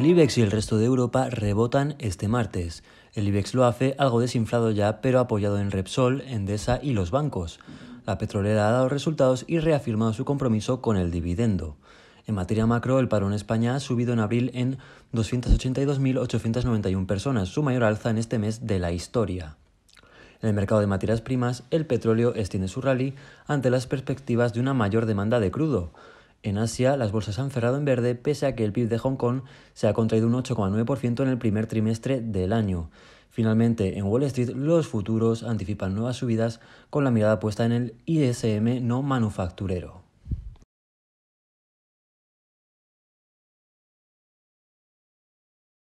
El IBEX y el resto de Europa rebotan este martes. El IBEX lo hace algo desinflado ya, pero apoyado en Repsol, Endesa y los bancos. La petrolera ha dado resultados y reafirmado su compromiso con el dividendo. En materia macro, el paro en España ha subido en abril en 282.891 personas, su mayor alza en este mes de la historia. En el mercado de materias primas, el petróleo extiende su rally ante las perspectivas de una mayor demanda de crudo. En Asia, las bolsas han cerrado en verde pese a que el PIB de Hong Kong se ha contraído un 8,9% en el primer trimestre del año. Finalmente, en Wall Street, los futuros anticipan nuevas subidas con la mirada puesta en el ISM no manufacturero.